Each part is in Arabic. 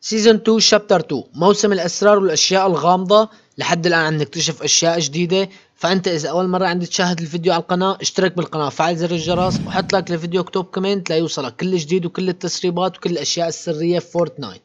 سيزون 2 شابتر 2 موسم الاسرار والاشياء الغامضه لحد الان عم نكتشف اشياء جديده فانت اذا اول مره عم تشاهد الفيديو على القناه اشترك بالقناه فعل زر الجرس وحط لايك للفيديو اكتب كومنت ليوصلك كل جديد وكل التسريبات وكل الاشياء السريه في فورتنايت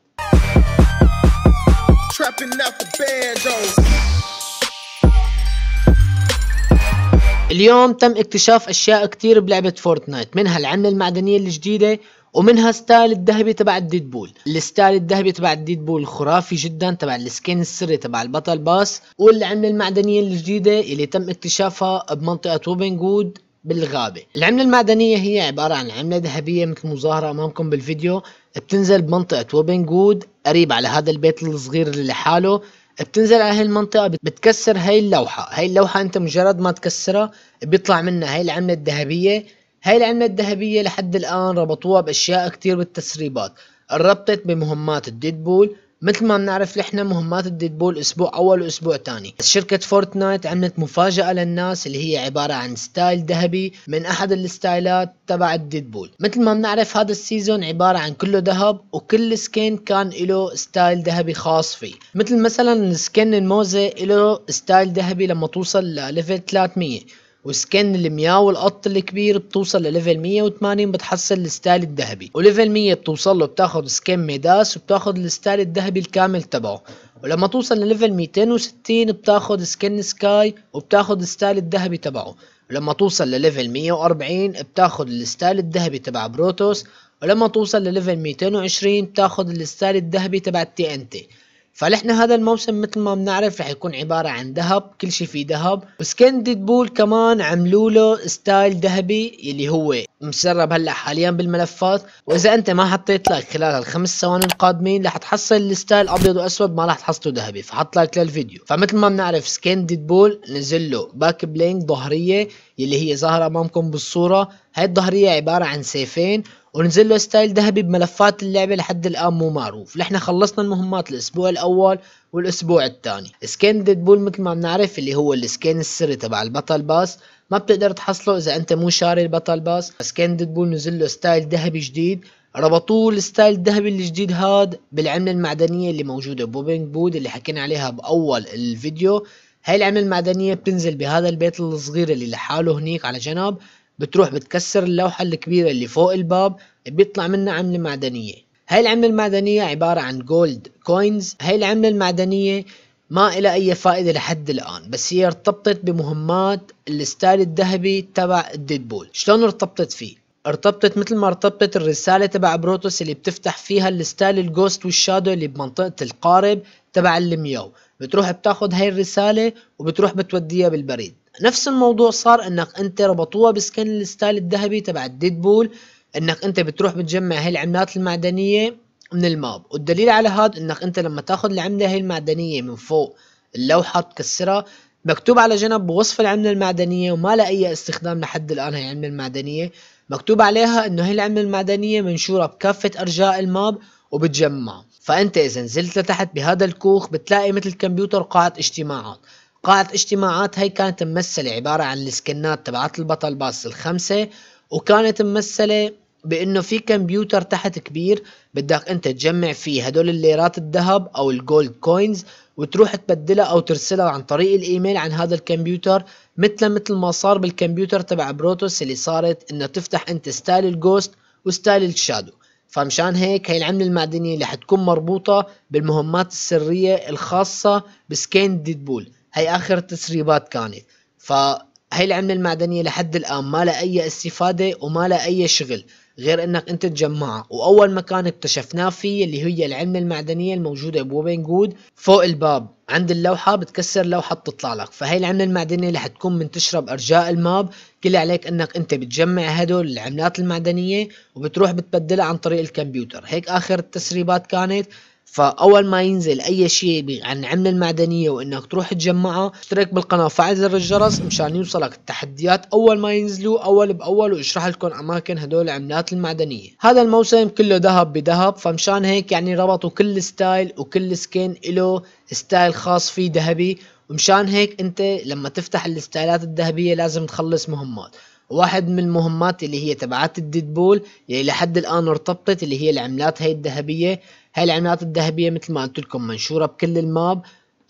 اليوم تم اكتشاف اشياء كتير بلعبة فورتنايت منها العملة المعدنية الجديدة ومنها ستايل الذهبي تبع الديدبول الستايل الذهبي تبع الديدبول خرافي جدا تبع السكين السري تبع البطل باس والعمله المعدنيه الجديده اللي تم اكتشافها بمنطقه روبن جود بالغابة العملة المعدنية هي عبارة عن عملة ذهبية مثل مظاهرة أمامكم بالفيديو بتنزل بمنطقة وبن جود قريب على هذا البيت الصغير اللي لحاله بتنزل على هاي المنطقة بتكسر هاي اللوحة هاي اللوحة انت مجرد ما تكسرها بيطلع منها هاي العملة الذهبية هاي العملة الذهبية لحد الآن ربطوها بأشياء كتير بالتسريبات ربطت بمهمات الديدبول مثل ما بنعرف نحن مهمات الديدبول اسبوع اول واسبوع تاني شركه فورتنايت عملت مفاجاه للناس اللي هي عباره عن ستايل ذهبي من احد الستايلات تبع الديدبول مثل ما بنعرف هذا السيزون عباره عن كله ذهب وكل سكين كان له ستايل ذهبي خاص فيه مثل مثلا السكين الموزه له ستايل ذهبي لما توصل لليفل 300 وسكن المياه والقط الكبير بتوصل لليفل 180 بتحصل الستال الذهبي وليفل 100 بتوصل له بتاخد سكن ميداس وبتاخد الستال الذهبي الكامل تبعه ولما توصل لليفل 260 بتاخد سكن سكاي وبتاخد الستال الذهبي تبعه ولما توصل لليفل 140 بتاخد الستال الذهبي تبع بروتوس ولما توصل لليفل 220 بتاخد الستال الذهبي تبع تي ان تي فنحن هذا الموسم مثل ما بنعرف رح يكون عبارة عن ذهب كل شيء فيه ذهب وسكن ديدبول كمان عملوا له ستايل ذهبي اللي هو مسرب هلا حاليا بالملفات واذا انت ما حطيت لك خلال الخمس ثواني القادمين رح تحصل الستايل ابيض واسود ما رح تحصله ذهبي فحط لك للفيديو فمثل ما بنعرف سكن ديدبول نزل له باك بلينك ظهرية اللي هي ظاهرة امامكم بالصورة هاي الظهرية عبارة عن سيفين ونزل له ستايل ذهبي بملفات اللعبة لحد الآن مو معروف لحنا خلصنا المهمات الأسبوع الأول والأسبوع الثاني سكين ديدبول مثل ما بنعرف اللي هو السكين السري تبع البطل باس ما بتقدر تحصله إذا أنت مو شاري البطل باس سكين ديدبول نزل له ستايل ذهبي جديد ربطوه الستايل الذهبي الجديد هاد بالعملة المعدنية اللي موجودة بوبينج بود اللي حكينا عليها بأول الفيديو هاي العملة المعدنية بتنزل بهذا البيت الصغير اللي لحاله هنيك على جنب بتروح بتكسر اللوحة الكبيرة اللي فوق الباب بيطلع منها عملة معدنية هاي العملة المعدنية عبارة عن جولد كوينز هاي العملة المعدنية ما إلى أي فائدة لحد الآن بس هي ارتبطت بمهمات الستايل الذهبي تبع الديدبول شلون ارتبطت فيه؟ ارتبطت مثل ما ارتبطت الرسالة تبع بروتوس اللي بتفتح فيها الستايل الجوست والشادو اللي بمنطقة القارب تبع المياو بتروح بتاخد هاي الرسالة وبتروح بتوديها بالبريد نفس الموضوع صار انك انت ربطوها بسكن الستايل الذهبي تبع الديدبول انك انت بتروح بتجمع هاي العملات المعدنيه من الماب والدليل على هذا انك انت لما تاخذ العمله هاي المعدنيه من فوق اللوحه تكسرها مكتوب على جنب بوصف العمله المعدنيه وما لها اي استخدام لحد الان هاي العمله المعدنيه مكتوب عليها انه هي العمله المعدنيه منشوره بكافه ارجاء الماب وبتجمعها فانت اذا نزلت لتحت بهذا الكوخ بتلاقي مثل كمبيوتر قاعه اجتماعات قاعة اجتماعات هي كانت ممثلة عبارة عن السكنات تبعت البطل باص الخمسة وكانت ممثلة بانه في كمبيوتر تحت كبير بدك انت تجمع فيه هدول الليرات الذهب او الجولد كوينز وتروح تبدلها او ترسلها عن طريق الايميل عن هذا الكمبيوتر مثل مثل ما صار بالكمبيوتر تبع بروتوس اللي صارت انه تفتح انت ستايل الجوست وستايل الشادو فمشان هيك هي العملة المعدنية اللي حتكون مربوطة بالمهمات السرية الخاصة بسكين ديدبول هي اخر تسريبات كانت فهي العملة المعدنية لحد الان ما لها اي استفادة وما لها اي شغل غير انك انت تجمعها واول مكان اكتشفناه فيه اللي هي العملة المعدنية الموجودة بوبين جود فوق الباب عند اللوحة بتكسر لوحة بتطلع لك فهي العملة المعدنية رح تكون منتشرة بارجاء الماب كل عليك انك انت بتجمع هدول العملات المعدنية وبتروح بتبدلها عن طريق الكمبيوتر هيك اخر التسريبات كانت فاول ما ينزل اي شيء عن عمل المعدنيه وانك تروح تجمعها اشترك بالقناه وفعل زر الجرس مشان يوصلك التحديات اول ما ينزلوا اول باول واشرح لكم اماكن هدول العملات المعدنيه هذا الموسم كله ذهب بذهب فمشان هيك يعني ربطوا كل ستايل وكل سكين له ستايل خاص فيه ذهبي ومشان هيك انت لما تفتح الستايلات الذهبيه لازم تخلص مهمات واحد من المهمات اللي هي تبعات الديدبول اللي يعني لحد الان ارتبطت اللي هي العملات هي الذهبيه هاي العملات الذهبيه مثل ما قلت لكم منشوره بكل الماب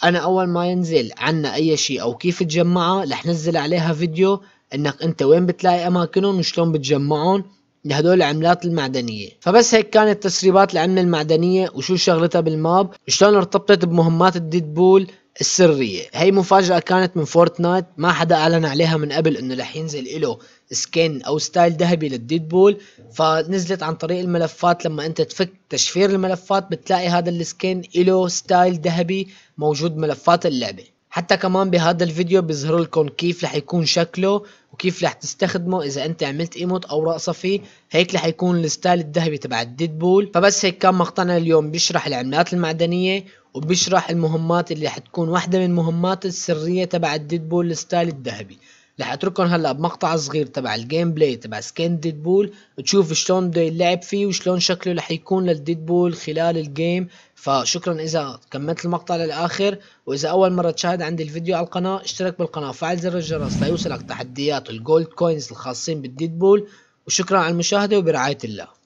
انا اول ما ينزل عنا اي شيء او كيف تجمعها رح نزل عليها فيديو انك انت وين بتلاقي اماكنهم وشلون بتجمعهم لهدول العملات المعدنية فبس هيك كانت تسريبات العملة المعدنية وشو شغلتها بالماب وشلون ارتبطت بمهمات الديدبول السرية هي مفاجأة كانت من فورتنايت ما حدا اعلن عليها من قبل انه رح ينزل له سكين او ستايل ذهبي للديدبول فنزلت عن طريق الملفات لما انت تفك تشفير الملفات بتلاقي هذا السكين له ستايل ذهبي موجود ملفات اللعبة حتى كمان بهذا الفيديو بيظهر لكم كيف رح يكون شكله وكيف رح تستخدمه اذا انت عملت ايموت او رقصه فيه هيك رح يكون الستايل الذهبي تبع الديدبول فبس هيك كان مقطعنا اليوم بيشرح العملات المعدنيه وبيشرح المهمات اللي حتكون واحدة من المهمات السرية تبع الديدبول ستايل الذهبي رح اترككم هلا بمقطع صغير تبع الجيم بلاي تبع سكين ديدبول تشوف شلون بده يلعب فيه وشلون شكله رح يكون للديدبول خلال الجيم فشكرا اذا كملت المقطع للاخر واذا اول مره تشاهد عندي الفيديو على القناه اشترك بالقناه وفعل زر الجرس ليوصلك تحديات الجولد كوينز الخاصين بالديدبول وشكرا على المشاهده وبرعايه الله